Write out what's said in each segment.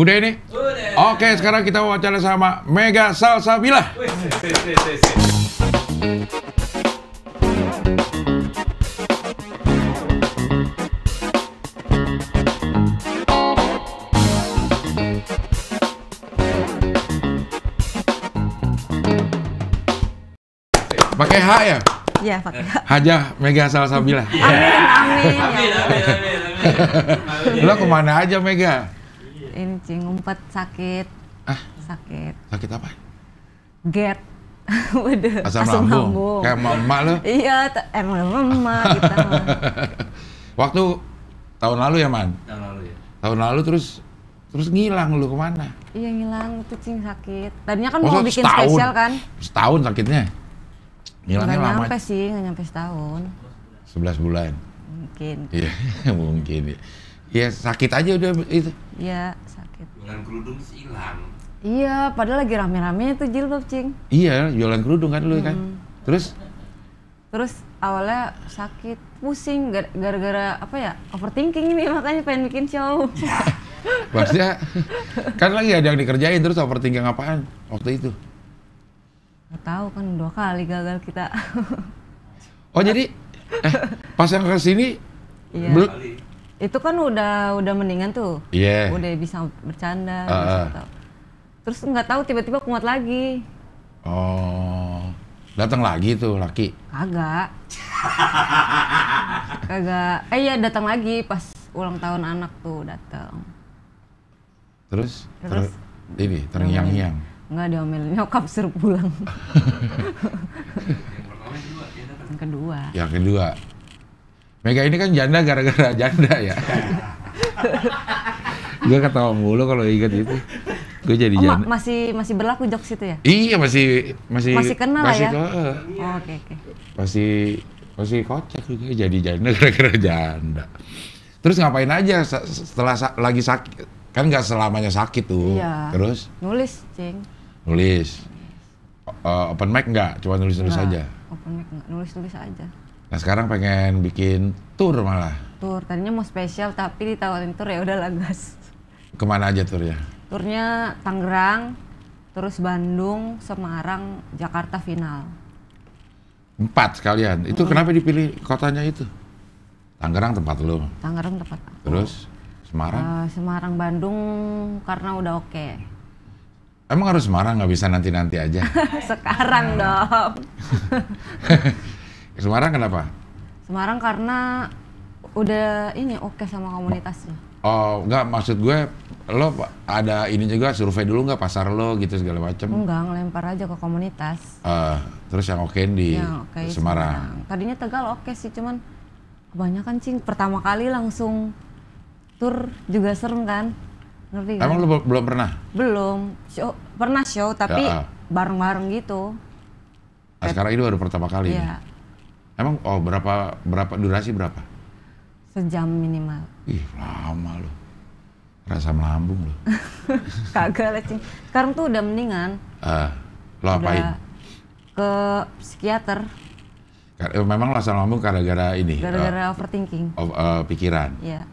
Udah ini? Udah. Oke, sekarang kita wawancara sama Mega Salsabila. Pakai H ya? Iya, pakai H. Hajah Mega Salsabila. Amin, amin. Ya amin, amin, amin, amin. Lo kemana aja Mega? ini Ci, ngumpet sakit. Ah? Sakit. Sakit apa? Get. Waduh, asam, asam lambung. Kayak mama lo? Iya, emang mama kita. Gitu. Waktu tahun lalu ya, Man? Tahun lalu ya. Tahun lalu terus terus ngilang lu kemana? Iya ngilang, itu cing sakit. Tadinya kan Maksud mau bikin setahun, spesial kan? Setahun sakitnya? Ngilangnya lama. lama. nyampe sih, gak nyampe setahun. Sebelas bulan? Mungkin. Iya, mungkin. Iya ya, sakit aja udah itu. Iya sakit. Jualan kerudung hilang. Iya, padahal lagi rame-rame itu jilbab, Cing. Iya, jualan kerudung kan lu kan? hmm. kan. Terus Terus awalnya sakit, pusing gara-gara apa ya? Overthinking ini makanya pengen bikin show. Ya. Maksudnya kan lagi ada yang dikerjain terus overthinking apaan waktu itu? Gak tahu kan dua kali gagal kita. oh jadi eh, pas yang kesini iya. belum itu kan udah udah mendingan tuh yeah. udah bisa bercanda uh, uh. terus nggak tahu tiba-tiba kuat lagi oh datang lagi tuh laki kagak kagak eh ya datang lagi pas ulang tahun anak tuh datang terus terus ter ini terngiang-ngiang nggak diomelin nyokap suruh pulang yang kedua yang kedua Mega ini kan janda gara-gara janda ya. gue ketawa mulu kalau inget itu. Gue jadi oh, janda. masih masih berlaku jokes itu ya? Iya masih masih masih kenal masih ya. Ke, eh. oh, oke okay, oke. Masih masih kocak juga jadi janda gara-gara janda. Terus ngapain aja setelah sa lagi sakit? Kan nggak selamanya sakit tuh. Iya. Terus? Nulis, Cing. Nulis. Uh, open mic nggak? Cuma nulis-nulis aja. Open mic nggak, nulis-nulis aja Nah sekarang pengen bikin tour malah. Tour, tadinya mau spesial tapi ditawarin tour ya udah lagas. Kemana aja ya? Turnya Tangerang, terus Bandung, Semarang, Jakarta final. Empat sekalian. Itu mm -hmm. kenapa dipilih kotanya itu? Tangerang tempat lo. Tangerang tempat aku. Terus Semarang? Uh, Semarang, Bandung karena udah oke. Okay. Emang harus Semarang nggak bisa nanti-nanti aja? Sekarang nah. dong. Semarang kenapa? Semarang karena udah ini oke okay sama komunitasnya. Oh, enggak maksud gue lo ada ini juga survei dulu enggak pasar lo gitu segala macam? Enggak, ngelempar aja ke komunitas. Uh, terus yang oke okay di ya, okay, Semarang. Semarang. Tadinya Tegal oke okay sih, cuman kebanyakan cing pertama kali langsung tur juga serem kan? Ngerti Emang kan? lo belum pernah? Belum. Show, pernah show tapi ya, ah. bareng-bareng ya, uh. gitu. Nah, sekarang ini baru pertama kali. Iya. Nih Emang oh berapa berapa durasi berapa? Sejam minimal. Ih lama loh. Rasa melambung loh. Kagak lah cing. Sekarang tuh udah mendingan. Uh, lo udah apain? Ke psikiater. Eh, memang rasa melambung gara-gara ini. Gara-gara uh, overthinking. Of, uh, pikiran. Iya. Yeah.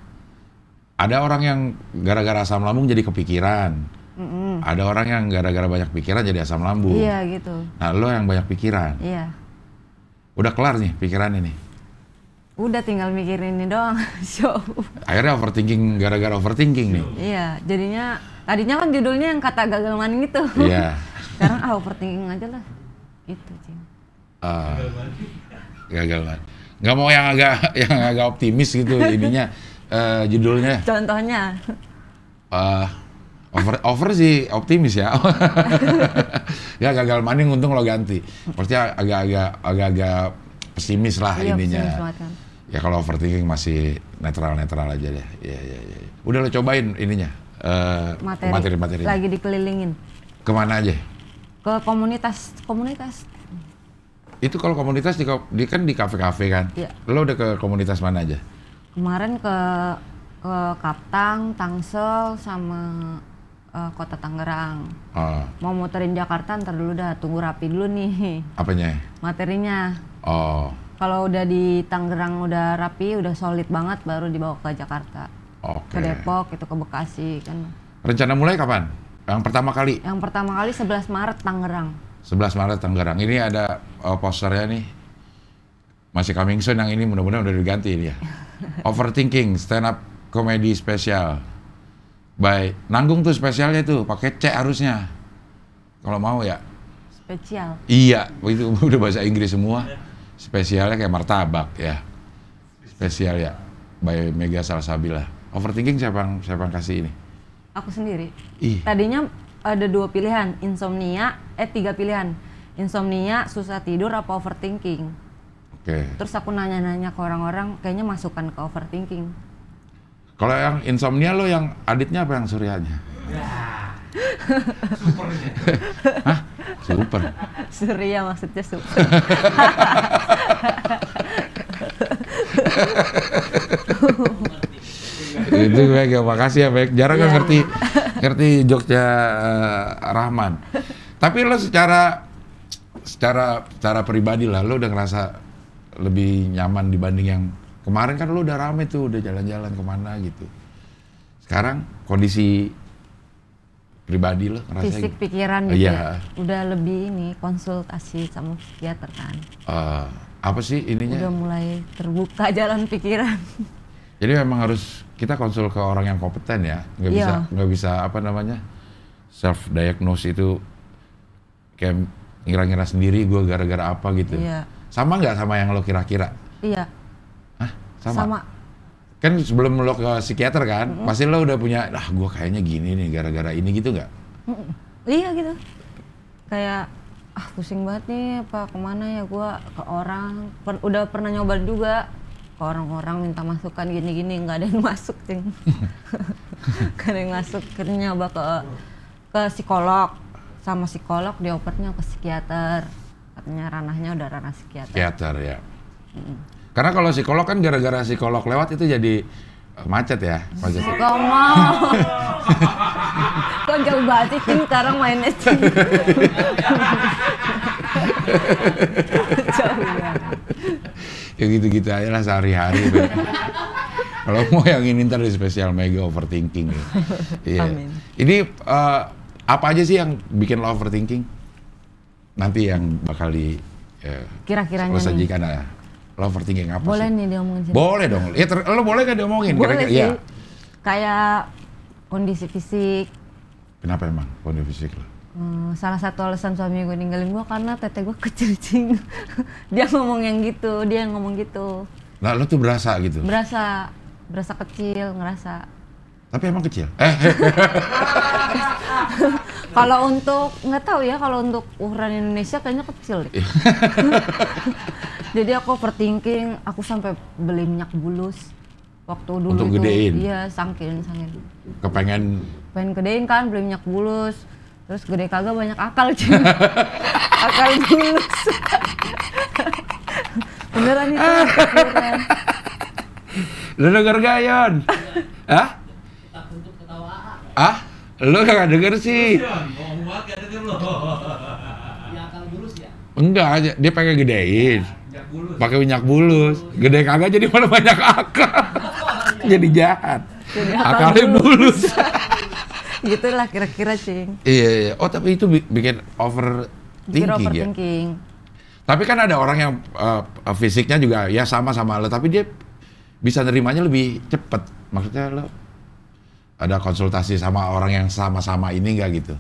Ada orang yang gara-gara asam lambung jadi kepikiran. Mm -mm. Ada orang yang gara-gara banyak pikiran jadi asam lambung. Iya gitu. Nah lo yang banyak pikiran. Iya. Yeah Udah kelar nih pikirannya nih. Udah tinggal mikirin ini doang, show. Akhirnya overthinking gara-gara overthinking nih. Iya, jadinya tadinya kan judulnya yang kata gagal maning itu. Iya. Sekarang ah overthinking aja lah. Itu, Cing. Uh, gagal maning. Gak mau yang agak yang agak optimis gitu ininya uh, judulnya. Contohnya. Uh, Over, over sih optimis ya. ya gagal maning untung lo ganti. Pasti agak-agak agak-agak pesimis lah iya, ininya. Pesimis kan. Ya kalau overthinking masih netral-netral aja deh. Ya, ya, ya. Udah lo cobain ininya. Uh, materi. materi materi lagi dikelilingin. Kemana aja? Ke komunitas komunitas. Itu kalau komunitas di, di kan di kafe-kafe kan. Iya. Lo udah ke komunitas mana aja? Kemarin ke ke Kaptang, Tangsel sama uh, kota Tangerang. Uh. Mau muterin Jakarta ntar dulu dah, tunggu rapi dulu nih. Apanya? Materinya. Oh. Kalau udah di Tangerang udah rapi, udah solid banget, baru dibawa ke Jakarta. Okay. Ke Depok, itu ke Bekasi kan. Rencana mulai kapan? Yang pertama kali? Yang pertama kali 11 Maret Tangerang. 11 Maret Tangerang. Ini ada uh, posternya nih. Masih coming soon yang ini mudah-mudahan udah diganti ya. Overthinking stand up comedy spesial. Baik, nanggung tuh spesialnya tuh, pakai C harusnya. Kalau mau ya. Spesial. Iya, begitu udah bahasa Inggris semua. Spesialnya kayak martabak ya. Spesial ya. Baik Mega Salsabila. Overthinking siapa yang siapa yang kasih ini? Aku sendiri. Ih. Tadinya ada dua pilihan, insomnia, eh tiga pilihan. Insomnia, susah tidur, apa overthinking. Oke. Okay. Terus aku nanya-nanya ke orang-orang, kayaknya masukkan ke overthinking kalau yang insomnia lo yang aditnya apa yang suryanya? Super, Hah? Super. Surya maksudnya super. itu baik ya makasih ya baik jarang yeah. ngerti ngerti Jogja uh, Rahman tapi lo secara secara secara pribadi lah lo udah ngerasa lebih nyaman dibanding yang Kemarin kan lu udah rame tuh, udah jalan-jalan kemana gitu. Sekarang kondisi pribadi lo ngerasa fisik pikiran gitu iya. ya. udah lebih ini konsultasi sama psikiater kan uh, apa sih ininya udah mulai terbuka jalan pikiran jadi memang harus kita konsul ke orang yang kompeten ya nggak iya. bisa nggak bisa apa namanya self diagnose itu kayak ngira-ngira sendiri gue gara-gara apa gitu iya. sama nggak sama yang lo kira-kira iya sama. Sama. Kan sebelum lo ke psikiater kan, mm -hmm. pasti lo udah punya, ah gue kayaknya gini nih gara-gara ini gitu nggak? Mm -mm. Iya gitu. Kayak ah pusing banget nih apa kemana ya gue ke orang per, udah pernah nyoba juga ke orang-orang minta masukan gini-gini nggak ada yang masuk cing nggak ada yang masuk akhirnya nyoba ke ke psikolog sama psikolog diopernya ke psikiater katanya ranahnya udah ranah psikiater psikiater ya mm. Karena kalau psikolog kan gara-gara psikolog lewat itu jadi eh, macet ya macet mau kok jauh banget sih tim sekarang mainnya sih. jauh ya gitu-gitu aja lah sehari-hari kalau mau yang ini ntar di spesial mega overthinking ya. yeah. Amin. ini uh, apa aja sih yang bikin lo overthinking nanti yang bakal di uh, kira-kiranya sajikan nih tinggi apa boleh sih? Boleh nih diomongin sini. Boleh dong. Ya, lo boleh gak diomongin? Boleh Kira -kira, sih. Ya. Kayak kondisi fisik. Kenapa emang kondisi fisik lo? Hmm, salah satu alasan suami gue ninggalin gue karena tete gue kecil-cing. dia ngomong yang gitu, dia yang ngomong gitu. Nah, lo tuh berasa gitu? Berasa, berasa kecil, ngerasa. Tapi emang kecil? Eh. eh. Kalau untuk nggak tahu ya kalau untuk ukuran Indonesia kayaknya kecil deh. Iya. Jadi aku overthinking, aku sampai beli minyak bulus waktu dulu untuk gedein. Iya, sangkin sangkin. Kepengen pengen gedein kan beli minyak bulus. Terus gede kagak banyak akal cuy. akal bulus. Beneran itu. Ah. Lu denger gayon? Hah? Ah? Lo gak denger sih. Ya? Enggak, aja dia pakai gedein. Pakai minyak bulus. Gede kagak jadi mana banyak akar jadi jahat. akarnya Akalnya bulus. Gitulah kira-kira, Cing. Iya, iya. Oh, tapi itu bikin over tinggi ya. Tapi kan ada orang yang uh, fisiknya juga ya sama-sama lo, tapi dia bisa nerimanya lebih cepet. Maksudnya lo ada konsultasi sama orang yang sama-sama ini enggak gitu?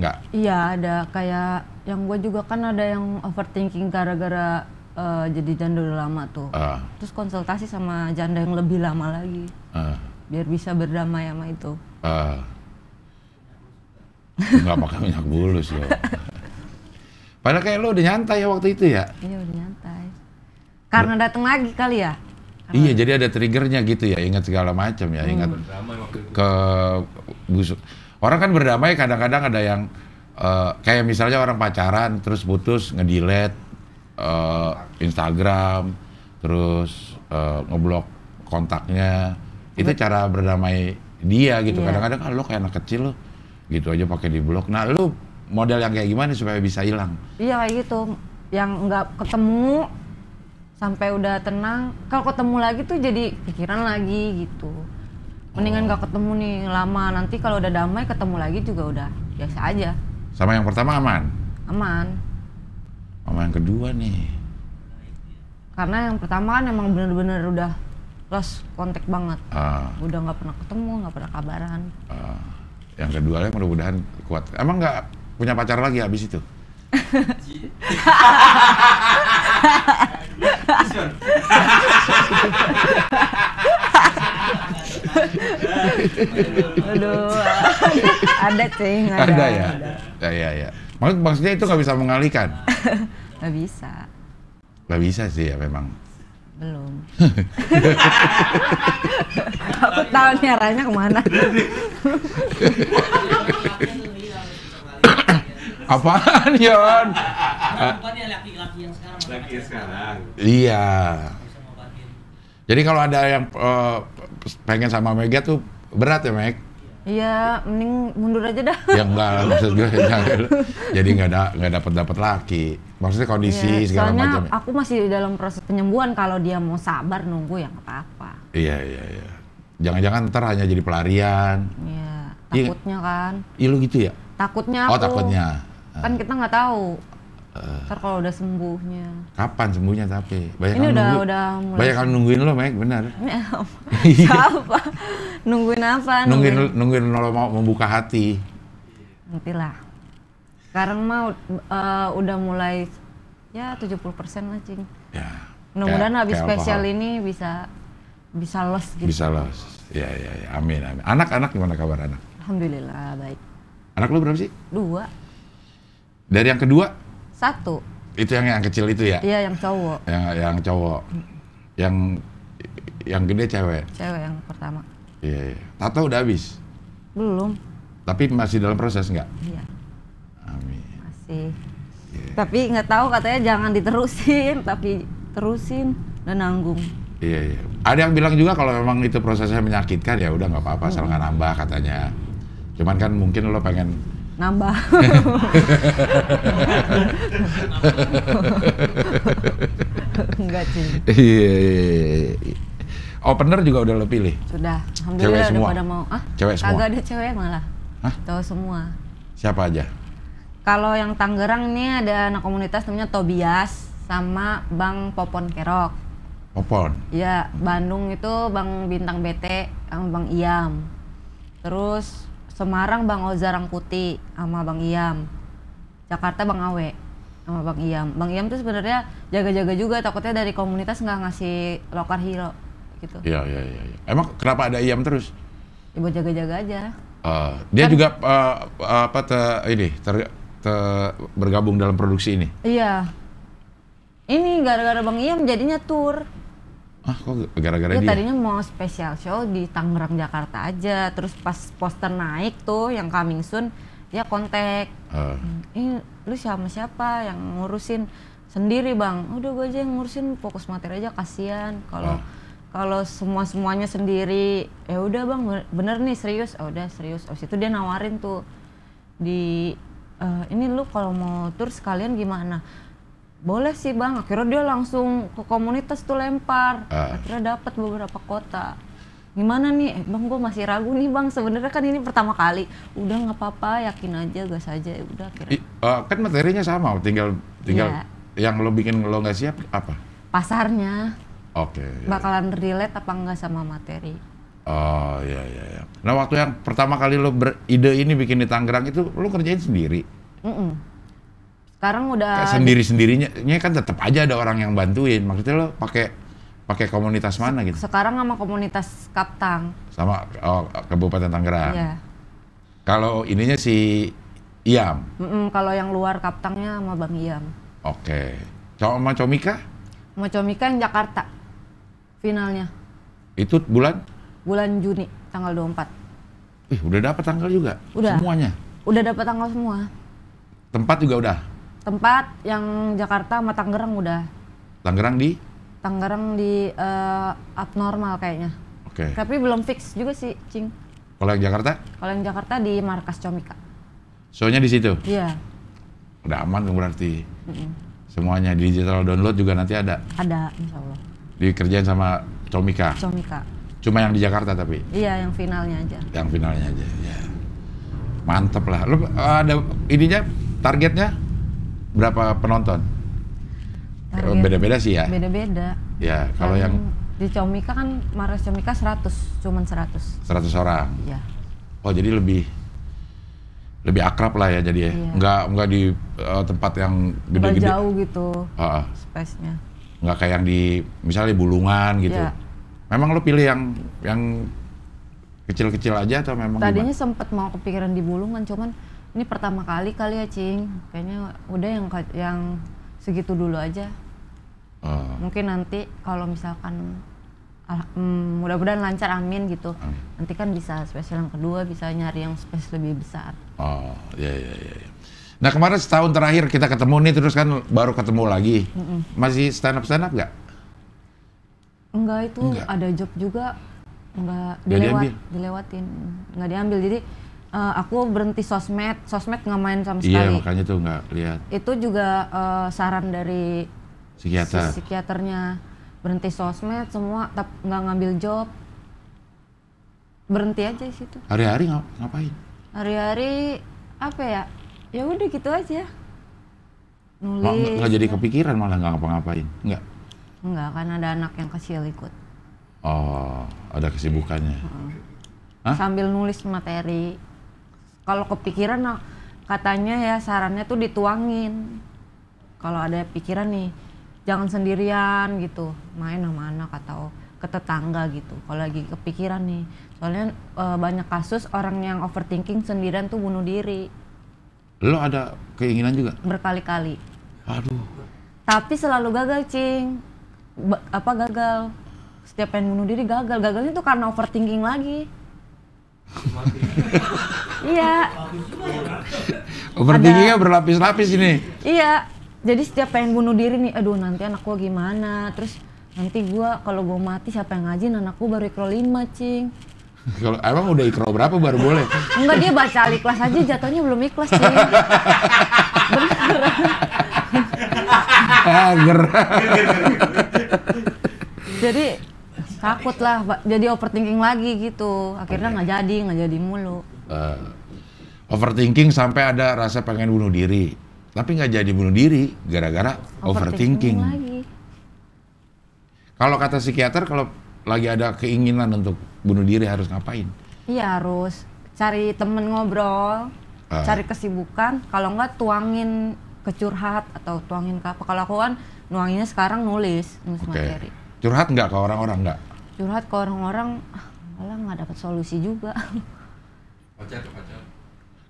Enggak. Iya ada kayak yang gue juga kan ada yang overthinking gara-gara uh, jadi janda udah lama tuh. Uh. Terus konsultasi sama janda yang lebih lama lagi. Uh. Biar bisa berdamai sama itu. Uh. Nggak pakai minyak bulus loh. Padahal kayak lo udah nyantai waktu itu ya? Iya udah nyantai. Karena datang lagi kali ya? Iya, jadi ada triggernya gitu ya, ingat segala macam ya, ingat hmm. ke, ke busuk. Orang kan berdamai kadang-kadang ada yang uh, kayak misalnya orang pacaran terus putus ngedilet uh, eh, Instagram, terus uh, ngeblok kontaknya. Itu Bet. cara berdamai dia gitu. kadang iya. Kadang-kadang kan ah, lo kayak anak kecil lo gitu aja pakai di blok. Nah, lo model yang kayak gimana supaya bisa hilang? Iya kayak gitu. Yang nggak ketemu sampai udah tenang kalau ketemu lagi tuh jadi pikiran lagi gitu mendingan oh. nggak oh. ketemu nih lama nanti kalau udah damai ketemu lagi juga udah biasa aja sama yang pertama aman aman sama yang kedua nih karena yang pertama kan emang bener-bener udah lost kontak banget uh. udah nggak pernah ketemu nggak pernah kabaran uh. yang kedua mudah-mudahan kuat emang nggak punya pacar lagi habis itu Aduh, ada cing, ada. Ada ya, ada. ya, ya, ya. ya. Maksud, maksudnya itu nggak bisa mengalihkan. Nggak bisa. Nggak bisa sih ya memang. Belum. Aku tahu nih arahnya kemana. Apaan Yon? Perempuan sekarang. Iya. Jadi kalau ada yang uh, pengen sama Mega tuh berat ya, Meg? Iya, mending mundur aja dah. Ya enggak maksud gue ya jangan, jadi nggak ada nggak dapat dapat laki. Maksudnya kondisi iya, ya, segala macam. Soalnya aku masih dalam proses penyembuhan kalau dia mau sabar nunggu ya enggak apa-apa. Iya iya iya. Jangan-jangan ntar hanya jadi pelarian. Iya. iya. Takutnya ya, kan. Iya lu gitu ya. Takutnya. Oh, aku, oh takutnya. Kan kita nggak tahu. Ntar kalau udah sembuhnya. Kapan sembuhnya tapi? Banyak Ini udah nunggu, udah mulai. Banyak kalau nungguin lo, Mike, benar. Iya, Siapa? nungguin apa? Nungguin nungguin, nungguin lo mau membuka hati. Nanti lah. Sekarang mah uh, udah mulai ya 70% lah, Cing. Ya. Mudah-mudahan habis spesial alkohol. ini bisa bisa los gitu. Bisa los. Ya, ya, ya. Amin, amin. Anak-anak gimana kabar anak? Alhamdulillah baik. Anak lo berapa sih? Dua. Dari yang kedua? Satu. Itu yang yang kecil itu ya? Iya, yang cowok. Yang yang cowok. Yang yang gede cewek. Cewek yang pertama. Iya, iya. tato udah habis? Belum. Tapi masih dalam proses nggak? Iya. Amin. Masih. Yeah. Tapi nggak tahu katanya jangan diterusin, tapi terusin dan nanggung. Iya, iya. Ada yang bilang juga kalau memang itu prosesnya menyakitkan ya udah nggak apa-apa, hmm. salah nambah katanya. Cuman kan mungkin lo pengen nambah enggak sih iya, iya, iya, iya opener juga udah lo pilih sudah alhamdulillah cewek udah pada mau ah cewek semua kagak ada cewek malah Hah? tahu semua siapa aja kalau yang Tangerang ini ada anak komunitas namanya Tobias sama Bang Popon Kerok Popon ya Bandung itu Bang Bintang BT sama Bang Iam terus Semarang Bang Ozarang Putih sama Bang Iam. Jakarta Bang Awe sama Bang Iam. Bang Iam tuh sebenarnya jaga-jaga juga takutnya dari komunitas nggak ngasih lokar hero gitu. Iya iya iya. Ya. Emang kenapa ada Iam terus? Ya buat jaga-jaga aja. Uh, dia kan, juga uh, apa te, ini ter, te, bergabung dalam produksi ini? Iya. Ini gara-gara Bang Iam jadinya tour Ah, kok gara-gara dia? Dia tadinya mau special show di Tangerang Jakarta aja, terus pas poster naik tuh yang coming soon, dia kontak. Uh. Ah. Ini lu siapa siapa yang ngurusin sendiri bang? Udah gue aja yang ngurusin fokus materi aja kasihan kalau uh. kalau semua semuanya sendiri ya udah bang bener nih serius, oh udah serius. Oh situ dia nawarin tuh di uh, ini lu kalau mau tur sekalian gimana? boleh sih bang akhirnya dia langsung ke komunitas tuh lempar uh. akhirnya dapat beberapa kota gimana nih eh, bang gue masih ragu nih bang sebenarnya kan ini pertama kali udah nggak apa-apa yakin aja gas aja ya udah akhirnya I, uh, kan materinya sama tinggal tinggal yeah. yang lo bikin lo nggak siap apa pasarnya oke okay, ya, iya. bakalan relate apa enggak sama materi oh ya ya ya nah waktu yang pertama kali lo beride ini bikin di Tangerang itu lo kerjain sendiri mm -mm sekarang udah sendiri sendirinya kan tetap aja ada orang yang bantuin maksudnya lo pakai pakai komunitas mana gitu sekarang sama komunitas Kaptang sama oh, Kabupaten Tangerang iya. kalau ininya si Iam mm -mm, kalau yang luar Kaptangnya sama Bang Iam oke okay. sama Comika sama Comika yang Jakarta finalnya itu bulan bulan Juni tanggal 24 Ih, udah dapat tanggal juga udah semuanya udah dapat tanggal semua tempat juga udah tempat yang Jakarta sama Tangerang udah. Tangerang di? Tangerang di uh, abnormal kayaknya. Oke. Okay. Tapi belum fix juga sih, Cing. Kalau yang Jakarta? Kalau yang Jakarta di markas Comika. Soalnya di situ? Iya. Udah aman dong berarti. Mm -hmm. Semuanya di digital download juga nanti ada. Ada, insya Allah. Dikerjain sama Comika. Comika. Cuma yang di Jakarta tapi. Iya, yang finalnya aja. Yang finalnya aja, ya. Mantep lah. Lu eh, ada ininya, targetnya berapa penonton? Oh, beda-beda sih ya. Beda-beda. Ya, kalau yang, yang di Comika kan Mares Comika 100, cuman 100. 100 orang. Iya. Oh, jadi lebih lebih akrab lah ya jadi ya. Iya. Enggak enggak di uh, tempat yang gede-gede. jauh gitu. Heeh. Uh, Space-nya. Enggak kayak yang di misalnya di Bulungan gitu. Iya. Memang lo pilih yang yang kecil-kecil aja atau memang Tadinya sempet mau kepikiran di Bulungan cuman ini pertama kali kali ya cing kayaknya udah yang yang segitu dulu aja hmm. mungkin nanti kalau misalkan um, mudah-mudahan lancar amin gitu hmm. nanti kan bisa spesial yang kedua bisa nyari yang spesial lebih besar oh ya ya ya nah kemarin setahun terakhir kita ketemu nih terus kan baru ketemu lagi mm -mm. masih stand up stand up nggak enggak itu enggak. ada job juga enggak dilewat dilewatin enggak diambil jadi uh, aku berhenti sosmed, sosmed nggak main sama iya, sekali. Iya, makanya tuh nggak lihat. Itu juga uh, saran dari psikiater. Si psikiaternya berhenti sosmed semua, tapi nggak ngambil job. Berhenti aja di situ. Hari-hari ngap ngapain? Hari-hari apa ya? Ya udah gitu aja. Nulis. Nggak jadi ya. kepikiran malah nggak ngapa-ngapain. Nggak. Nggak, karena ada anak yang kecil ikut. Oh, ada kesibukannya. Hmm. Hah? Sambil nulis materi kalau kepikiran katanya ya sarannya tuh dituangin kalau ada pikiran nih jangan sendirian gitu main sama anak atau ke tetangga gitu kalau lagi kepikiran nih soalnya e, banyak kasus orang yang overthinking sendirian tuh bunuh diri lo ada keinginan juga berkali-kali aduh tapi selalu gagal cing ba apa gagal setiap pengen bunuh diri gagal gagalnya tuh karena overthinking lagi iya. Overthinkingnya berlapis-lapis ini. Iya. Jadi setiap pengen bunuh diri nih, aduh nanti anak gua gimana? Terus nanti gua kalau gua mati siapa yang ngajin anakku baru ikro lima cing. Kalau emang udah ikro berapa baru boleh? Enggak dia baca ikhlas aja jatuhnya belum ikhlas sih. Ah, Jadi takut lah jadi overthinking lagi gitu akhirnya nggak jadi nggak jadi mulu uh, overthinking sampai ada rasa pengen bunuh diri tapi nggak jadi bunuh diri gara-gara overthinking, overthinking. Lagi. kalau kata psikiater kalau lagi ada keinginan untuk bunuh diri harus ngapain iya harus cari temen ngobrol uh. cari kesibukan kalau nggak tuangin kecurhat atau tuangin ke apa kalau kan, nuanginnya sekarang nulis nulis okay. materi curhat nggak ke orang-orang nggak curhat ke orang-orang ah, malah nggak dapat solusi juga pacar pacar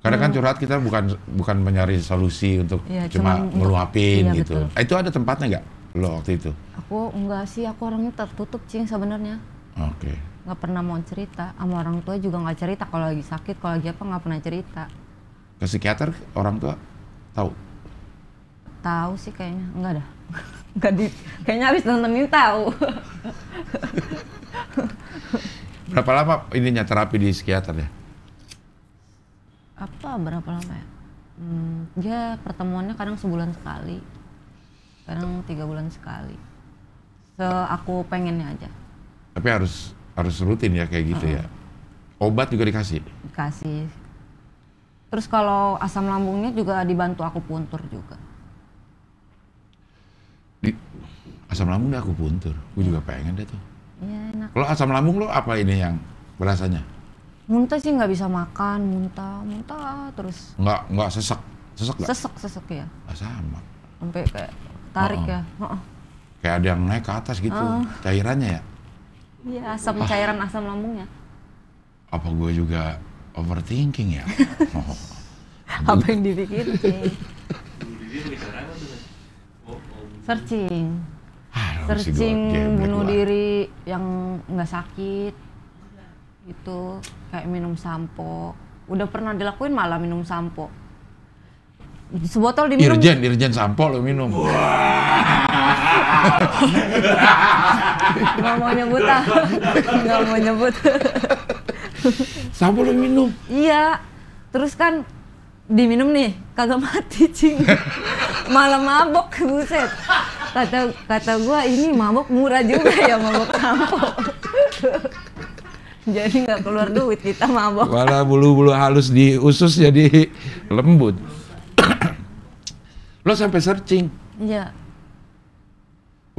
karena kan iya. curhat kita bukan bukan mencari solusi untuk ya, cuma meluapin iya, gitu betul. itu ada tempatnya nggak lo waktu itu aku nggak sih aku orangnya tertutup cing sebenarnya oke okay. nggak pernah mau cerita sama orang tua juga nggak cerita kalau lagi sakit kalau lagi apa nggak pernah cerita ke psikiater orang tua tahu tahu sih kayaknya enggak dah enggak di kayaknya habis nonton ini tahu berapa lama ininya terapi di psikiater ya? Apa berapa lama ya? Hmm, dia ya, pertemuannya kadang sebulan sekali, kadang tiga bulan sekali. So aku pengennya aja. Tapi harus harus rutin ya kayak gitu uh -uh. ya. Obat juga dikasih. Dikasih. Terus kalau asam lambungnya juga dibantu aku puntur juga. Di, asam lambungnya aku puntur, aku juga iya. pengen deh tuh. Iya enak. Kalau asam lambung lo apa ini yang berasanya? Muntah sih nggak bisa makan, muntah, muntah terus. Nggak nggak sesek, sesek nggak? Sesek sesek ya. Ah, sama. Sampai kayak tarik oh, oh. ya. Oh. Kayak ada yang naik ke atas gitu, oh. cairannya ya. Iya asam ah. cairan asam lambungnya. Apa gue juga overthinking ya? oh. apa yang dipikirin? Searching searching bunuh lah. diri yang nggak sakit itu kayak minum sampo udah pernah dilakuin malah minum sampo sebotol diminum irjen irjen sampo lo minum nggak mau nyebut ah nggak mau nyebut sampo lo minum iya terus kan diminum nih kagak mati cing malam mabok buset kata kata gue ini mabok murah juga ya mabok kampung jadi nggak keluar duit kita mabok malah bulu-bulu halus di usus jadi lembut lo sampai searching ya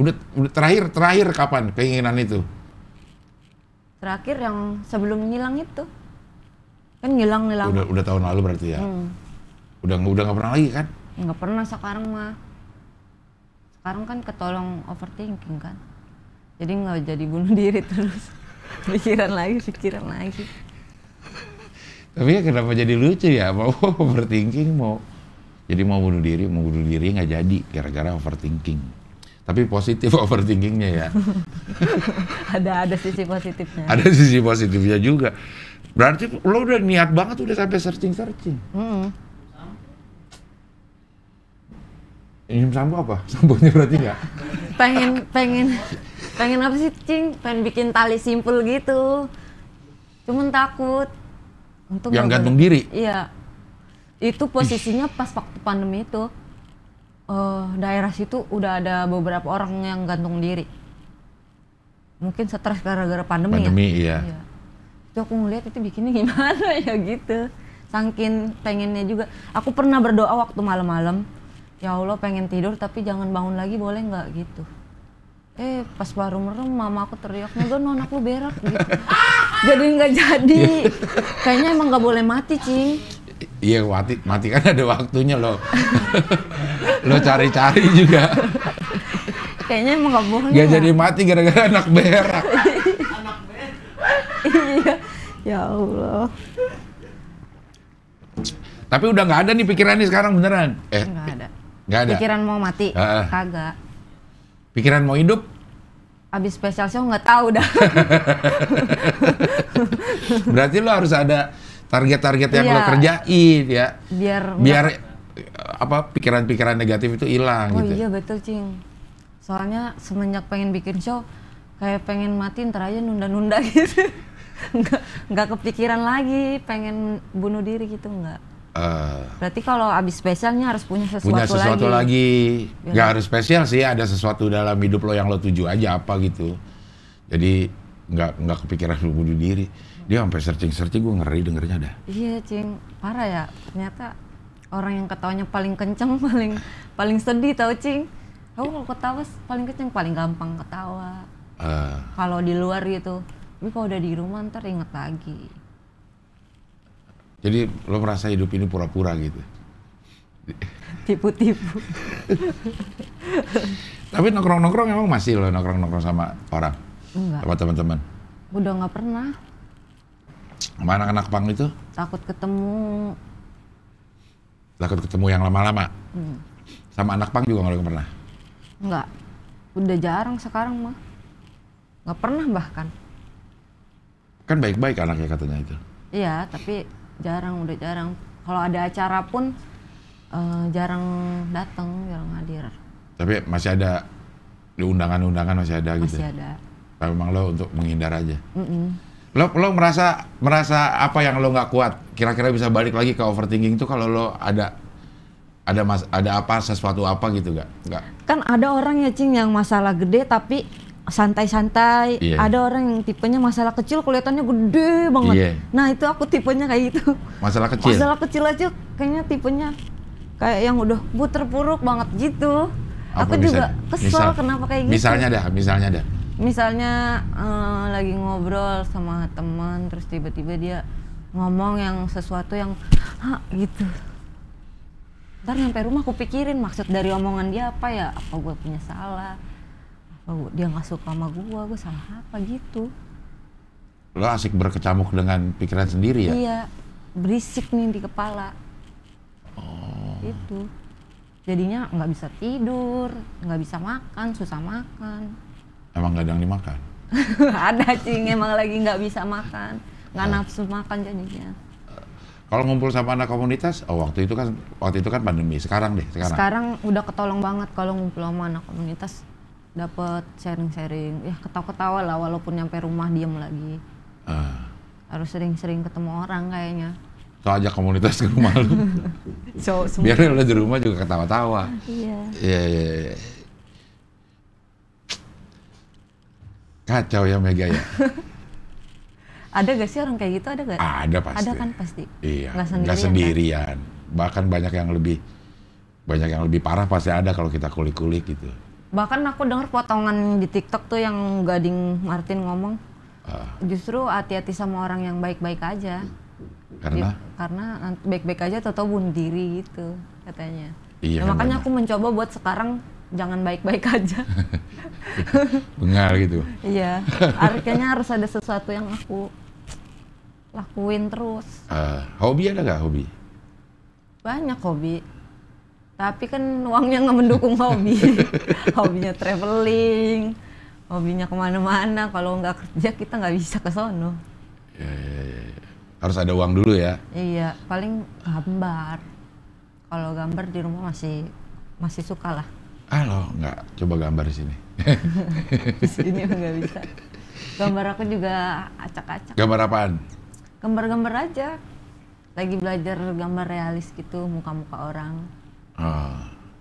udah, udah terakhir terakhir kapan keinginan itu terakhir yang sebelum ngilang itu Kan ngilang ngilang. Udah, udah tahun lalu berarti ya? Hmm. Udah udah nggak pernah lagi kan? Ya, nggak pernah sekarang mah. Sekarang kan ketolong overthinking kan. Jadi nggak jadi bunuh diri terus. pikiran lagi, pikiran lagi. Tapi ya kenapa jadi lucu ya? Mau overthinking, mau jadi mau bunuh diri, mau bunuh diri nggak jadi gara-gara overthinking tapi positif overthinkingnya ya. ada ada sisi positifnya. Ada sisi positifnya juga. Berarti lo udah niat banget udah sampai searching-searching. Hmm. Ingin sambo apa? Samponya berarti nggak? pengen, pengen, pengen apa sih, Cing? Pengen bikin tali simpul gitu. Cuman takut. untuk Yang gantung diri? Iya. Itu posisinya Ish. pas waktu pandemi itu. Uh, daerah situ udah ada beberapa orang yang gantung diri. Mungkin stres gara-gara pandemi, ya? pandemi ya? iya. iya aku ngeliat itu bikinnya gimana ya gitu sangkin pengennya juga aku pernah berdoa waktu malam-malam ya Allah pengen tidur tapi jangan bangun lagi boleh nggak gitu eh pas baru merem mama aku teriak enggak nonak lu berak gitu jadi nggak jadi iya. kayaknya emang nggak boleh mati cing iya mati mati kan ada waktunya lo lo cari-cari juga kayaknya emang nggak boleh nggak jadi mati gara-gara anak berak Ya Allah. Tapi udah nggak ada nih pikiran nih sekarang beneran. Eh, nggak ada. ada. Pikiran mau mati, uh, kagak. Pikiran mau hidup? Abis spesial show nggak tahu dah. Berarti lo harus ada target-target yang ya, lo iya. kerjain ya. Biar biar enggak. apa pikiran-pikiran negatif itu hilang. Oh gitu. Ya? iya betul cing. Soalnya semenjak pengen bikin show kayak pengen mati ntar aja nunda-nunda gitu nggak kepikiran lagi pengen bunuh diri gitu nggak Uh, Berarti kalau abis spesialnya harus punya sesuatu, punya sesuatu lagi. lagi. Ya nggak kan? harus spesial sih, ada sesuatu dalam hidup lo yang lo tuju aja apa gitu. Jadi nggak nggak kepikiran lo bunuh diri. Dia sampai searching searching gue ngeri dengernya dah. Iya cing parah ya. Ternyata orang yang ketawanya paling kenceng paling paling sedih tau cing. Aku kalau ketawa paling kenceng paling gampang ketawa. Uh, kalau di luar gitu tapi kalau udah di rumah ntar inget lagi jadi lo merasa hidup ini pura-pura gitu tipu-tipu tapi nongkrong-nongkrong emang masih lo nongkrong-nongkrong sama orang Enggak. sama teman-teman udah nggak pernah sama anak-anak pang itu takut ketemu takut ketemu yang lama-lama hmm. sama anak pang juga nggak pernah nggak udah jarang sekarang mah nggak pernah bahkan Kan baik-baik anaknya katanya itu. Iya, tapi jarang udah jarang. Kalau ada acara pun uh, jarang datang, jarang hadir. Tapi masih ada di undangan-undangan masih ada masih gitu. Masih ya? ada. Tapi memang lo untuk menghindar aja. Mm -mm. Lo lo merasa merasa apa yang lo nggak kuat? Kira-kira bisa balik lagi ke overthinking itu kalau lo ada ada mas ada apa sesuatu apa gitu gak? Gak. Kan ada orang ya cing yang masalah gede tapi santai-santai. Yeah. Ada orang yang tipenya masalah kecil kelihatannya gede banget. Yeah. Nah, itu aku tipenya kayak gitu. Masalah kecil. Masalah kecil aja kayaknya tipenya kayak yang udah bu terpuruk banget gitu. Apa aku misal, juga kesel misal, kenapa kayak gitu. Misalnya dah, misalnya dah. Misalnya uh, lagi ngobrol sama teman terus tiba-tiba dia ngomong yang sesuatu yang ha gitu. Ntar nyampe rumah aku pikirin maksud dari omongan dia apa ya? Apa gue punya salah? oh, dia nggak suka sama gue gue salah apa gitu lo asik berkecamuk dengan pikiran sendiri ya iya berisik nih di kepala oh. itu jadinya nggak bisa tidur nggak bisa makan susah makan emang nggak ada yang dimakan ada cing emang lagi nggak bisa makan nggak nah. nafsu makan jadinya kalau ngumpul sama anak komunitas, oh waktu itu kan waktu itu kan pandemi. Sekarang deh, sekarang. Sekarang udah ketolong banget kalau ngumpul sama anak komunitas dapat sharing-sharing ya ketawa-ketawa lah walaupun nyampe rumah diem lagi uh. harus sering-sering ketemu orang kayaknya so aja komunitas ke rumah lu so, biar lu di rumah juga ketawa-tawa iya yeah. yeah, yeah. kacau ya Mega ya ada gak sih orang kayak gitu ada gak ada pasti ada kan pasti iya nggak sendirian, gak sendirian. Kan? bahkan banyak yang lebih banyak yang lebih parah pasti ada kalau kita kulik-kulik gitu bahkan aku dengar potongan di TikTok tuh yang Gading Martin ngomong uh. justru hati-hati sama orang yang baik-baik aja karena Di, gitu. karena baik-baik aja atau bun diri gitu katanya iya, nah, makanya bener. aku mencoba buat sekarang jangan baik-baik aja benar gitu iya artinya harus ada sesuatu yang aku lakuin terus uh, hobi ada gak hobi banyak hobi tapi kan uangnya nggak mendukung hobi hobinya traveling hobinya kemana-mana kalau nggak kerja kita nggak bisa ke sono ya, ya, ya. harus ada uang dulu ya iya paling gambar kalau gambar di rumah masih masih suka lah ah lo nggak coba gambar di sini di sini nggak bisa gambar aku juga acak-acak gambar apaan gambar-gambar aja lagi belajar gambar realis gitu muka-muka orang Ah,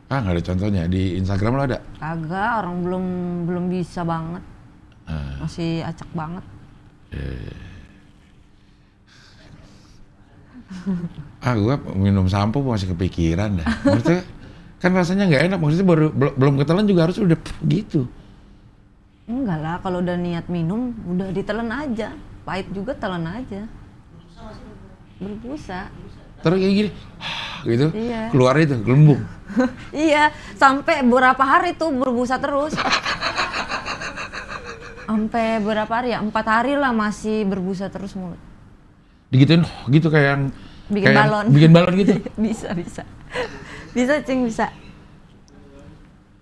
ah nggak ada contohnya di Instagram lo ada? Agak, orang belum belum bisa banget. Ah. Masih acak banget. Eh. ah, gua minum sampo masih kepikiran dah. Maksudnya kan rasanya nggak enak. Maksudnya baru belum ketelan juga harus udah gitu. Enggak lah, kalau udah niat minum udah ditelan aja. Pahit juga telan aja. Berbusa. Terus kayak gini gitu iya. keluar itu gelembung iya sampai berapa hari tuh berbusa terus sampai berapa hari ya empat hari lah masih berbusa terus mulut digituin gitu kayak yang bikin kayak balon yang, bikin balon gitu bisa bisa bisa cing bisa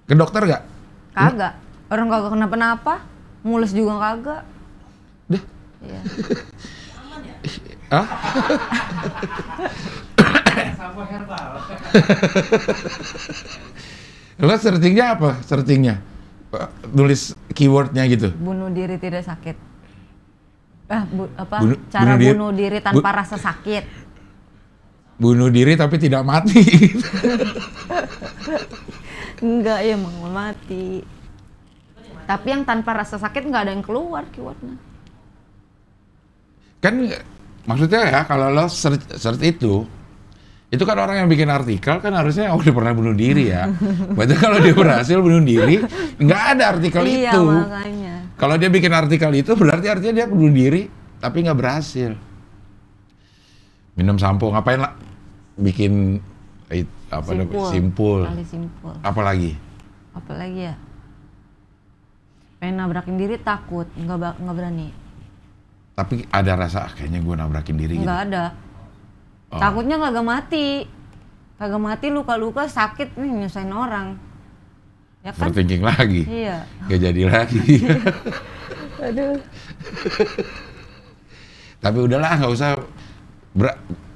ke dokter gak? kagak orang kagak kenapa-napa mulus juga kagak deh iya Hah? herbal. Lo searchingnya apa? Searchingnya? Nulis keywordnya gitu. Bunuh diri tidak sakit. Ah, bu, apa? Bunuh, Cara bunuh diri, bunuh diri tanpa bu, rasa sakit. Bunuh diri tapi tidak mati. Enggak ya mau mati. Tapi yang tanpa rasa sakit nggak ada yang keluar keywordnya. Kan maksudnya ya kalau lo search, search itu itu kan orang yang bikin artikel kan harusnya oh, udah pernah bunuh diri ya. Berarti kalau dia berhasil bunuh diri, nggak ada artikel iya, itu. Makanya. Kalau dia bikin artikel itu berarti artinya dia bunuh diri tapi nggak berhasil. Minum sampo ngapain lah? Bikin eh, apa simpul. simpul. simpul. Apalagi? Apalagi ya? Pengen nabrakin diri takut, nggak nggak berani. Tapi ada rasa ah, kayaknya gue nabrakin diri. Gitu. Nggak gitu. ada Oh. Takutnya kagak mati. Kagak mati luka-luka sakit nih nyusahin orang. Ya kan? Bertingking lagi. Iya. Gak jadi lagi. Aduh. Tapi udahlah nggak usah ber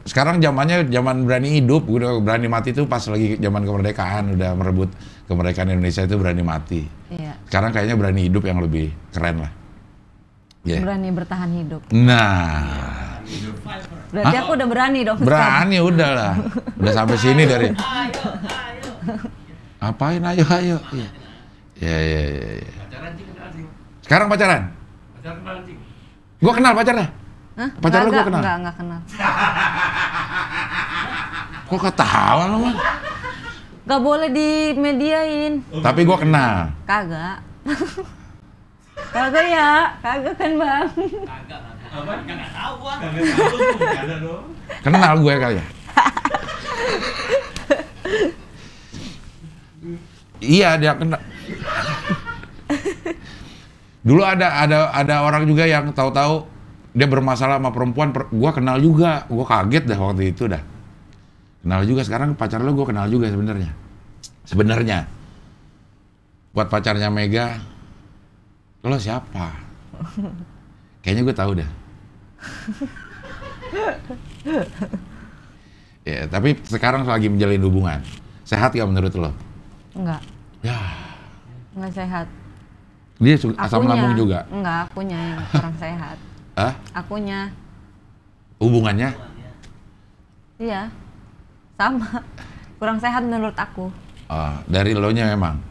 sekarang zamannya zaman berani hidup, udah berani mati itu pas lagi zaman kemerdekaan udah merebut kemerdekaan Indonesia itu berani mati. Iya. Sekarang kayaknya berani hidup yang lebih keren lah. Yeah. Berani bertahan hidup. Nah. Berarti Hah? aku udah berani dong. Berani udah lah. Udah sampai sini dari. Ngapain ayo. ayo ayo. Iya. Ya ya ya. ya. Sekarang pacaran? gue Gua kenal pacarnya. Hah? Pacarnya gua kenal. Enggak, enggak kenal. Kok ketawa lu, man Gak boleh dimediain. Tapi gue kenal. Kagak. Kagak ya, kagak kan bang. Kagak. Apa? tahu ada dong. Kenal gue kali ya. iya, dia kenal. Dulu ada ada ada orang juga yang tahu-tahu dia bermasalah sama perempuan, per, gue kenal juga. gue kaget dah waktu itu dah. Kenal juga sekarang pacar lo gue kenal juga sebenarnya. Sebenarnya. Buat pacarnya Mega, lo siapa? Kayaknya gue tahu dah. ya, tapi sekarang lagi menjalin hubungan. Sehat gak menurut lo? Enggak. Ya. Enggak sehat. Dia akunya, asam lambung juga? Enggak, akunya yang kurang sehat. Hah? Akunya. Hubungannya? Iya. Sama. Kurang sehat menurut aku. Oh, dari lo nya memang?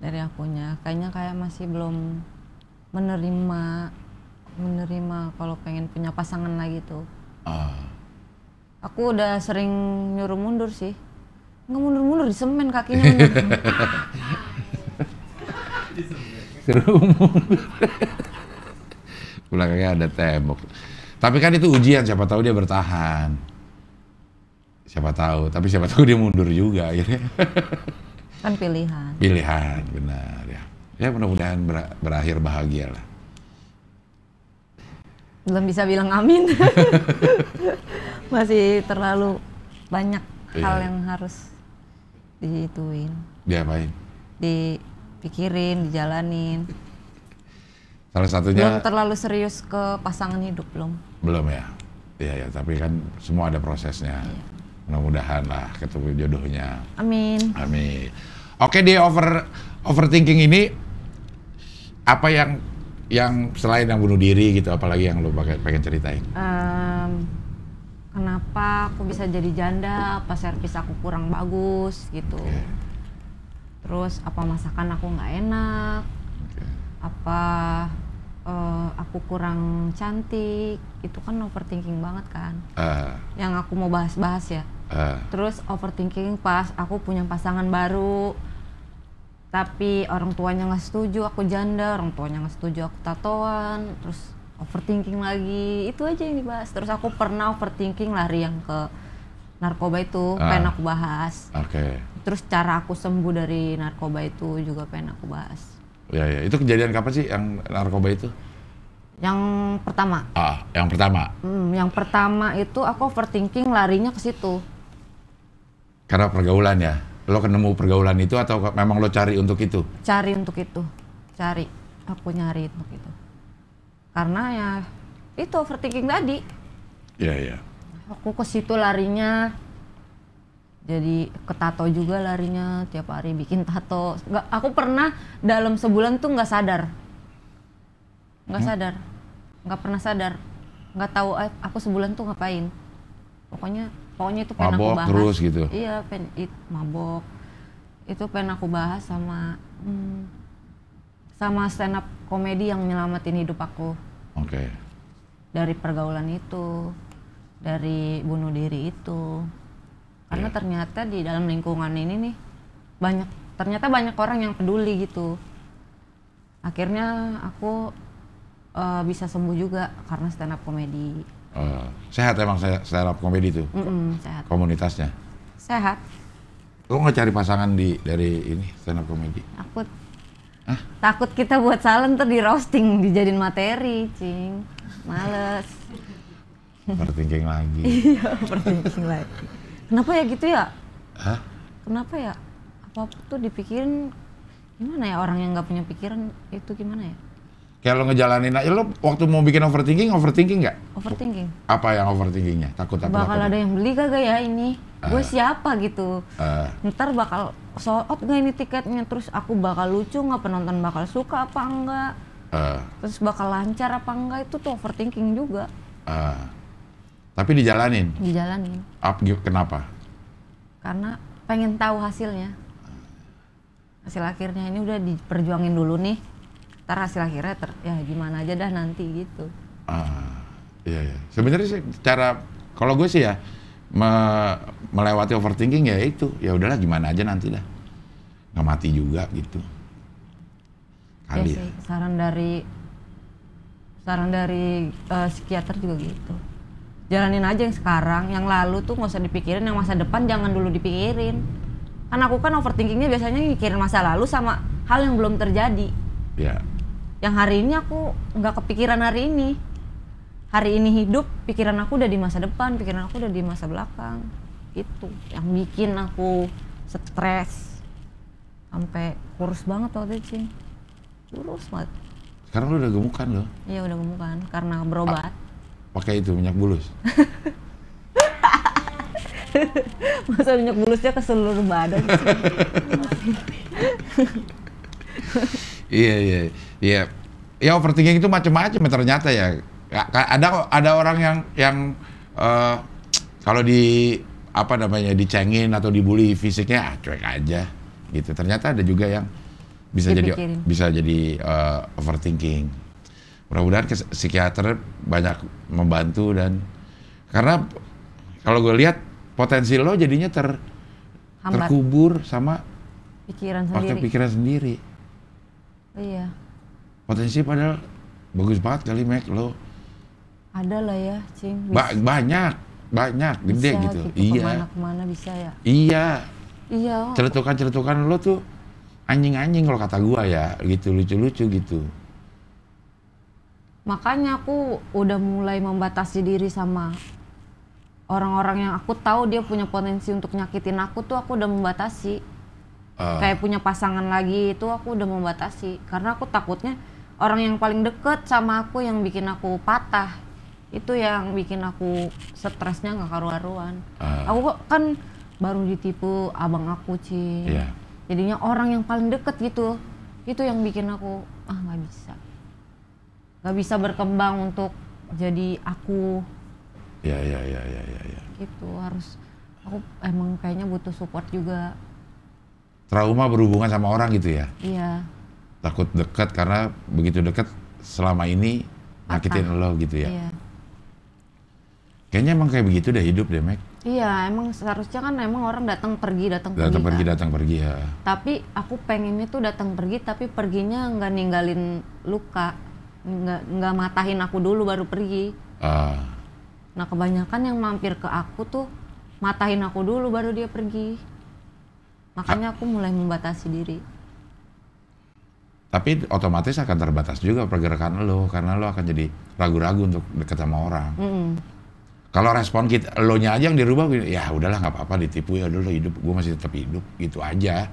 Dari akunya. Kayaknya kayak masih belum menerima menerima kalau pengen punya pasangan lagi tuh. Ah. Aku udah sering nyuruh mundur sih. Nggak mundur-mundur, di semen kakinya mundur. Pulang mundur. ada tembok. Tapi kan itu ujian, siapa tahu dia bertahan. Siapa tahu, tapi siapa tahu dia mundur juga akhirnya. kan pilihan. Pilihan, benar ya. Ya mudah-mudahan berakhir bahagia lah belum bisa bilang amin. Masih terlalu banyak iya. hal yang harus dituin. Diapain? Dipikirin, dijalanin. Salah satunya belum terlalu serius ke pasangan hidup belum. Belum ya. Iya ya, tapi kan semua ada prosesnya. Iya. Mudah-mudahan lah ketemu jodohnya. Amin. Amin. Oke di over overthinking ini apa yang yang selain yang bunuh diri gitu apalagi yang lo pakai pengen ceritain um, kenapa aku bisa jadi janda apa servis aku kurang bagus gitu okay. terus apa masakan aku nggak enak okay. apa uh, aku kurang cantik itu kan overthinking banget kan uh. yang aku mau bahas-bahas ya uh. terus overthinking pas aku punya pasangan baru tapi orang tuanya nggak setuju aku janda orang tuanya nggak setuju aku tatoan terus overthinking lagi itu aja yang dibahas terus aku pernah overthinking lari yang ke narkoba itu ah. pengen aku bahas okay. terus cara aku sembuh dari narkoba itu juga pengen aku bahas ya ya itu kejadian kapan sih yang narkoba itu yang pertama ah yang pertama hmm, yang pertama itu aku overthinking larinya ke situ karena pergaulan ya lo ketemu pergaulan itu atau memang lo cari untuk itu? Cari untuk itu, cari. Aku nyari untuk itu. Karena ya itu overthinking tadi. Iya yeah, iya. Yeah. Aku ke situ larinya. Jadi ketato juga larinya tiap hari bikin tato. Gak, aku pernah dalam sebulan tuh nggak sadar, nggak hmm? sadar, nggak pernah sadar, nggak tahu eh, aku sebulan tuh ngapain. Pokoknya pokoknya itu pengen mabok aku bahas terus gitu iya pengen it, mabok itu pengen aku bahas sama hmm, sama stand up komedi yang menyelamatin hidup aku oke okay. dari pergaulan itu dari bunuh diri itu karena yeah. ternyata di dalam lingkungan ini nih banyak ternyata banyak orang yang peduli gitu akhirnya aku uh, bisa sembuh juga karena stand up komedi Uh, sehat emang saya stand up komedi tuh. sehat. Komunitasnya. Sehat. Lo nggak cari pasangan di dari ini stand up komedi? Takut. Hah? Takut kita buat salen ntar di roasting, dijadiin materi, cing. Males. Overthinking lagi. iya, lagi. Kenapa ya gitu ya? Hah? Kenapa ya? -apa tuh dipikirin gimana ya orang yang nggak punya pikiran itu gimana ya? Kayak lo ngejalanin aja, lo waktu mau bikin overthinking, overthinking nggak? Overthinking. Apa yang overthinkingnya? Takut apa? Bakal takut. ada yang beli kagak ya ini? Uh, Gue siapa gitu? Uh, Ntar bakal sold out nggak ini tiketnya? Terus aku bakal lucu nggak? Penonton bakal suka apa enggak? Uh, ah. Terus bakal lancar apa enggak? Itu tuh overthinking juga. Uh, tapi dijalanin? Dijalanin. Up, kenapa? Karena pengen tahu hasilnya. Hasil akhirnya ini udah diperjuangin dulu nih ntar hasil akhirnya ter, ya gimana aja dah nanti gitu ah iya, iya. sebenarnya sih cara kalau gue sih ya me melewati overthinking ya itu ya udahlah gimana aja nanti dah nggak mati juga gitu ya kali ya, ya. Sih, saran dari saran dari uh, psikiater juga gitu jalanin aja yang sekarang yang lalu tuh nggak usah dipikirin yang masa depan jangan dulu dipikirin kan aku kan overthinkingnya biasanya mikirin masa lalu sama hal yang belum terjadi ya yang hari ini aku nggak kepikiran hari ini hari ini hidup pikiran aku udah di masa depan pikiran aku udah di masa belakang itu yang bikin aku stres sampai kurus banget waktu itu sih kurus banget sekarang lu udah gemukan loh iya udah gemukan karena berobat ah, pakai itu minyak bulus masa minyak bulusnya ke seluruh badan iya iya iya ya overthinking itu macam-macam ya ternyata ya, ya ada ada orang yang yang uh, kalau di apa namanya dicengin atau dibully fisiknya ah, cuek aja gitu ternyata ada juga yang bisa Dipikirin. jadi bisa jadi uh, overthinking mudah-mudahan psikiater banyak membantu dan karena kalau gue lihat potensi lo jadinya ter terkubur sama pikiran sendiri. pikiran sendiri Iya. Potensi padahal bagus banget kali Mac lo. Ada lah ya, Cing. Ba banyak, banyak, bisa, gede gitu. gitu. Iya. kemana bisa ya. Iya. Iya. Oh. Celetukan-celetukan lo tuh anjing-anjing kalau kata gua ya, gitu lucu-lucu gitu. Makanya aku udah mulai membatasi diri sama orang-orang yang aku tahu dia punya potensi untuk nyakitin aku tuh aku udah membatasi uh. kayak punya pasangan lagi itu aku udah membatasi karena aku takutnya orang yang paling deket sama aku yang bikin aku patah itu yang bikin aku stresnya nggak karuan karuan uh. aku kan baru ditipu abang aku sih yeah. jadinya orang yang paling deket gitu itu yang bikin aku ah nggak bisa nggak bisa berkembang untuk jadi aku ya ya ya ya, ya. gitu harus aku emang kayaknya butuh support juga trauma berhubungan sama orang gitu ya. Iya. Takut dekat karena begitu dekat selama ini nyakitin lo gitu ya. Iya. Kayaknya emang kayak begitu deh hidup deh, Mek. Iya, emang seharusnya kan emang orang datang pergi, datang pergi. Datang pergi, kan? datang pergi ya. Tapi aku pengen itu datang pergi tapi perginya nggak ninggalin luka. Nggak nggak matahin aku dulu baru pergi. Ah. Nah, kebanyakan yang mampir ke aku tuh matahin aku dulu baru dia pergi. Makanya aku mulai membatasi diri. Tapi otomatis akan terbatas juga pergerakan lo karena lo akan jadi ragu-ragu untuk deket sama orang. Mm -hmm. Kalau respon kita lo nya aja yang dirubah, ya udahlah nggak apa-apa ditipu ya dulu hidup, gue masih tetap hidup gitu aja.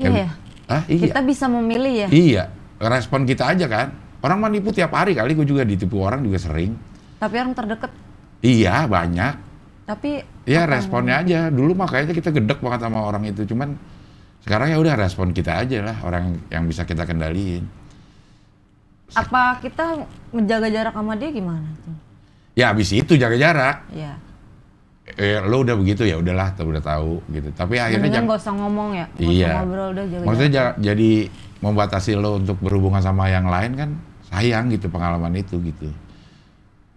Iya. Ya, ah, iya. Kita bisa memilih ya. Iya, respon kita aja kan. Orang mah tiap hari kali, gue juga ditipu orang juga sering. Tapi orang terdekat. Iya banyak tapi ya responnya aja. Dulu makanya kita gedek banget sama orang itu. Cuman sekarang ya udah respon kita aja lah orang yang bisa kita kendaliin. Apa kita menjaga jarak sama dia gimana tuh? Ya abis itu jaga jarak. Ya. Eh, lo udah begitu ya udahlah, udah tahu gitu. Tapi akhirnya jangan gak usah ngomong ya. Gak iya. ngobrol udah jaga Maksudnya jarak. jadi membatasi lo untuk berhubungan sama yang lain kan sayang gitu pengalaman itu gitu.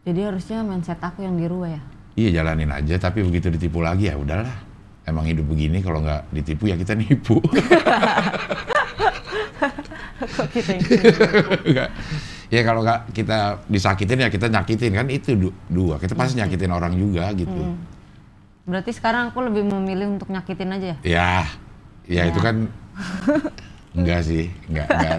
Jadi harusnya mindset aku yang dirubah ya. Iya jalanin aja, tapi begitu ditipu lagi ya udahlah. Emang hidup begini kalau nggak ditipu ya kita nipu. Kok ya kalau nggak kita disakitin ya kita nyakitin kan itu dua kita pasti nyakitin orang juga gitu berarti sekarang aku lebih memilih untuk nyakitin aja ya ya, itu ya. kan enggak sih enggak enggak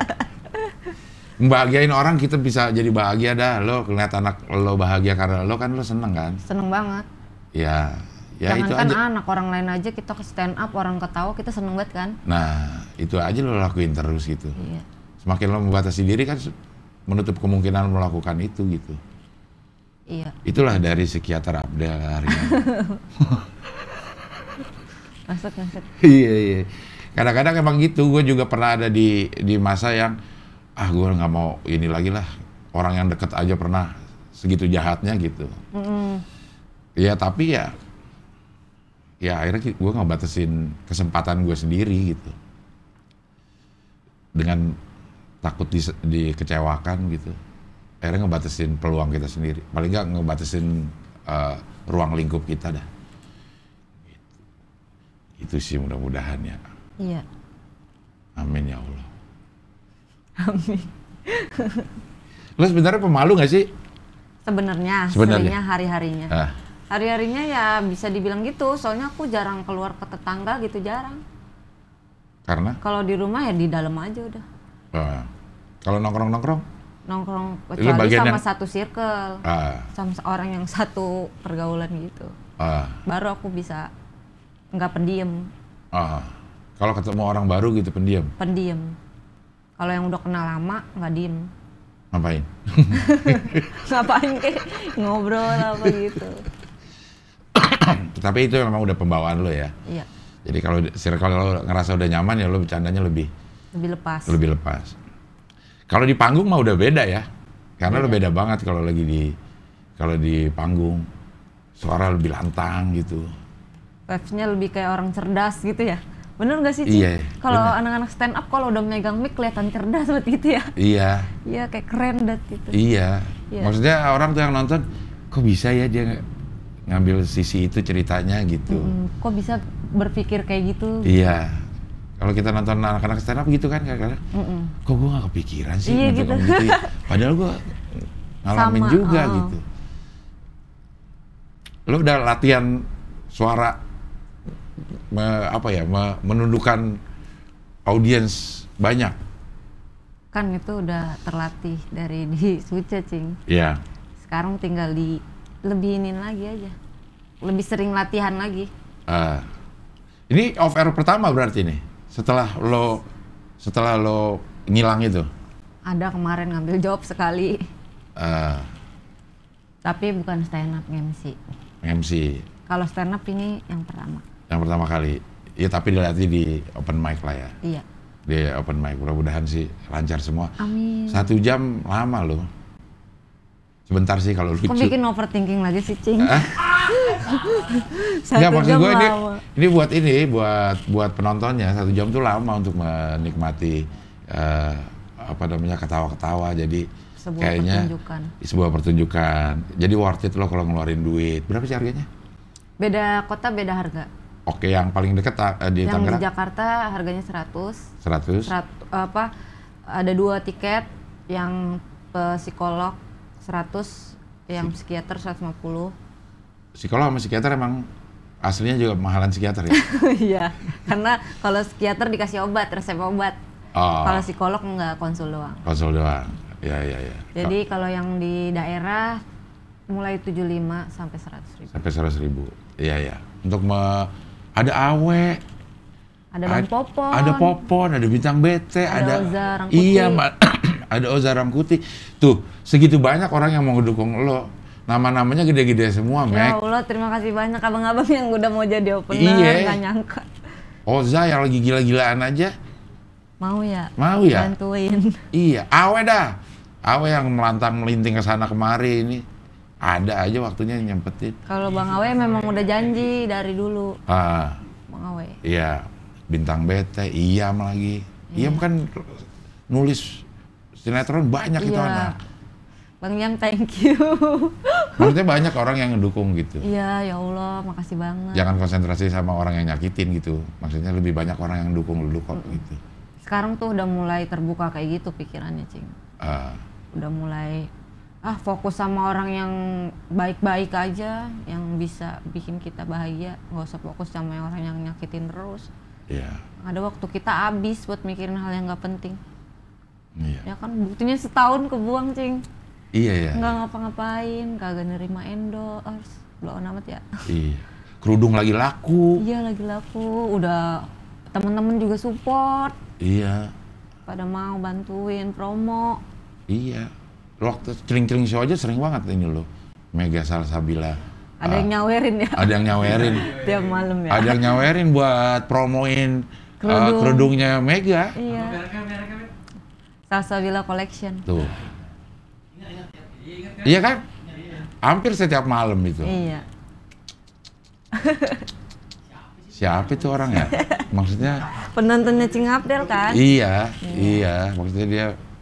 Membahagiain orang kita bisa jadi bahagia dah. Lo ngeliat anak lo bahagia karena lo kan lo seneng kan? Seneng banget. Ya, ya Jangan itu kan aja. Ah, anak orang lain aja kita ke stand up orang ketawa kita seneng banget kan? Nah itu aja lo lakuin terus gitu. Iya. Semakin lo membatasi diri kan menutup kemungkinan melakukan itu gitu. Iya. Itulah dari psikiater Abdel hari ini. masuk masuk. Iya iya. Kadang-kadang emang gitu. Gue juga pernah ada di di masa yang ah gue nggak mau ini lagi lah orang yang deket aja pernah segitu jahatnya gitu mm. ya tapi ya ya akhirnya gue batasin kesempatan gue sendiri gitu dengan takut di, dikecewakan gitu akhirnya ngebatasin peluang kita sendiri paling nggak ngebatasin uh, ruang lingkup kita dah itu gitu sih mudah-mudahan ya iya amin ya Allah Amin. Lo sebenarnya pemalu gak sih? Sebenarnya, sebenarnya hari-harinya. Ah. Hari-harinya ya bisa dibilang gitu, soalnya aku jarang keluar ke tetangga gitu, jarang. Karena? Kalau di rumah ya di dalam aja udah. Ah. Kalau nongkrong-nongkrong? nongkrong kecuali sama yang... satu circle, ah. sama orang yang satu pergaulan gitu. Ah. Baru aku bisa nggak pendiam. Ah. Kalau ketemu orang baru gitu pendiam. Pendiam. Kalau yang udah kenal lama nggak diem. Ngapain? Ngapain kayak ngobrol apa gitu. Tapi itu memang udah pembawaan lo ya. Iya. Jadi kalau circle lo ngerasa udah nyaman ya lo bercandanya lebih lebih lepas. Lebih lepas. Kalau di panggung mah udah beda ya. Karena beda. lo beda banget kalau lagi di kalau di panggung suara lebih lantang gitu. vibes lebih kayak orang cerdas gitu ya. Bener gak sih, Ci? Iya. Kalau anak-anak stand up kalau udah megang mic kelihatan cerdas banget gitu ya. Iya. Iya, kayak keren banget gitu. Iya. iya. Maksudnya orang tuh yang nonton, kok bisa ya dia ngambil sisi itu ceritanya gitu. Hmm, kok bisa berpikir kayak gitu? Iya. Kalau kita nonton anak-anak stand up gitu kan kadang-kadang, mm -mm. kok gue gak kepikiran sih iya, gitu. gitu Padahal gue ngalamin Sama, juga oh. gitu. Lo udah latihan suara me, apa ya me, menundukkan audiens banyak kan itu udah terlatih dari di Suce ya, cing ya sekarang tinggal di lebihinin lagi aja lebih sering latihan lagi uh, ini off air pertama berarti nih setelah lo setelah lo ngilang itu ada kemarin ngambil job sekali uh, tapi bukan stand up MC MC kalau stand up ini yang pertama yang pertama kali. Ya tapi dilatih di open mic lah ya. Iya. Di open mic. Mudah-mudahan sih lancar semua. Amin. Satu jam lama loh. Sebentar sih kalau lucu. Kok bikin overthinking lagi sih, Cing? satu Nggak, maksud jam gue ini, ini buat ini, buat buat penontonnya satu jam tuh lama untuk menikmati uh, apa namanya ketawa-ketawa. Jadi sebuah kayaknya pertunjukan. sebuah pertunjukan. Jadi worth it loh kalau ngeluarin duit. Berapa sih harganya? Beda kota, beda harga. Oke, yang paling dekat uh, di yang Tangerang. di Jakarta harganya 100. 100. Serat, apa ada dua tiket yang eh, psikolog 100, yang psikiater 150. Psikolog sama psikiater emang aslinya juga mahalan psikiater ya? Iya, karena kalau psikiater dikasih obat, resep obat. Oh. Kalau psikolog nggak konsul doang. Konsul doang. Ya, ya, ya. Jadi oh. kalau yang di daerah mulai 75 sampai 100 ribu. Sampai 100 ribu. Iya, iya. Untuk me ada Awe, ada Bang Popon, ada Popon, ada Bintang BT, ada, ada Oza Iya, ada Oza Rangkuti. Tuh, segitu banyak orang yang mau ngedukung lo. Nama-namanya gede-gede semua, ya Mac. Ya Allah, terima kasih banyak abang-abang yang udah mau jadi opener, iya. gak nyangka. Oza yang lagi gila-gilaan aja. Mau ya? Mau ya? Bantuin. Iya, Awe dah. Awe yang melantang melinting ke sana kemari ini ada aja waktunya nyempetin. Kalau Bang Awe memang udah janji dari dulu. Ah. Bang Awe. Iya, bintang bete, iya lagi. Iya. kan nulis sinetron banyak gitu, iya. itu anak. Bang Yam thank you. Maksudnya banyak orang yang mendukung gitu. Iya, ya Allah, makasih banget. Jangan konsentrasi sama orang yang nyakitin gitu. Maksudnya lebih banyak orang yang dukung dulu kok gitu. Sekarang tuh udah mulai terbuka kayak gitu pikirannya, Cing. Uh. Udah mulai ah fokus sama orang yang baik-baik aja yang bisa bikin kita bahagia nggak usah fokus sama orang yang nyakitin terus yeah. ada waktu kita abis buat mikirin hal yang nggak penting yeah. ya kan buktinya setahun kebuang cing iya yeah, ya nggak ngapa-ngapain kagak nerima endorse belum amat ya iya kerudung lagi laku iya lagi laku udah temen-temen juga support iya pada mau bantuin promo iya waktu cering-cering show aja sering banget ini lo Mega Salsabila ada yang ah, nyawerin ya ada yang nyawerin tiap malam ya ada yang nyawerin buat promoin eh, Kerudung. uh, kerudungnya Mega iya Salsabila Collection tuh iya kan hampir setiap malam itu iya siapa itu orang ya maksudnya penontonnya Cingapdel kan iya, iya iya maksudnya dia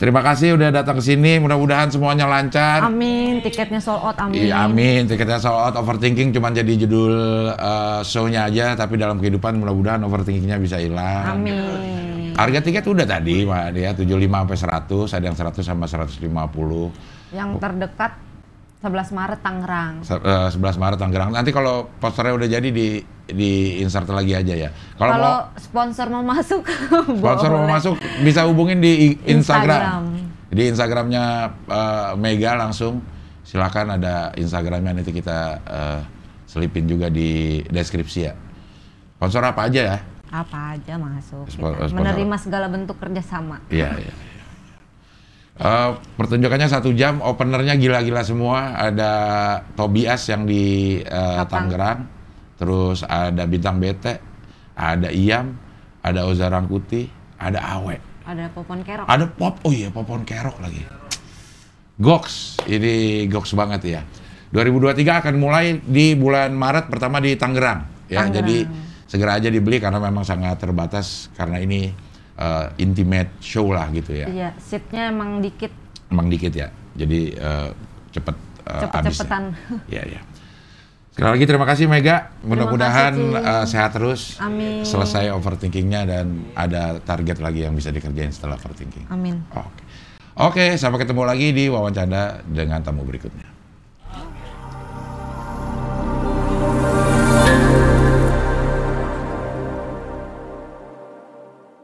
Terima kasih udah datang ke sini. Mudah-mudahan semuanya lancar. Amin. Tiketnya sold out. Amin. Iya, amin. Tiketnya sold out. Overthinking cuma jadi judul uh, show-nya aja, tapi dalam kehidupan mudah-mudahan overthinkingnya bisa hilang. Amin. Harga tiket udah tadi, Mbak Dia ya. lima sampai seratus. ada yang seratus sama seratus lima puluh. Yang terdekat 11 Maret Tangerang. Se uh, eh, 11 Maret Tangerang. Nanti kalau posternya udah jadi di di insert lagi aja ya. Kalau mau, sponsor mau masuk sponsor mau masuk bisa hubungin di Instagram. Instagram. Di Instagramnya uh, Mega langsung silakan ada Instagramnya nanti kita uh, selipin juga di deskripsi ya. Sponsor apa aja ya? Apa aja masuk. Sponsor, Menerima segala bentuk kerjasama. Iya, iya. Uh, pertunjukannya satu jam, openernya gila-gila semua. Ada Tobias yang di uh, Tangerang, terus ada Bintang Bete, ada Iam, ada Oza Rangkuti, ada Awe. Ada Popon Kerok. Ada Pop, oh iya Popon Kerok lagi. Goks, ini goks banget ya. 2023 akan mulai di bulan Maret pertama di Tangerang. Ya, Tangerang. jadi segera aja dibeli karena memang sangat terbatas karena ini uh, intimate show lah gitu ya. Iya, seatnya emang dikit. Emang dikit ya, jadi uh, cepet uh, cepet cepetan. Ya ya. Sekali lagi terima kasih Mega. Mudah-mudahan uh, sehat terus. Amin. Selesai overthinkingnya dan ada target lagi yang bisa dikerjain setelah overthinking. Amin. Oke. Okay. okay, sampai ketemu lagi di wawancara dengan tamu berikutnya.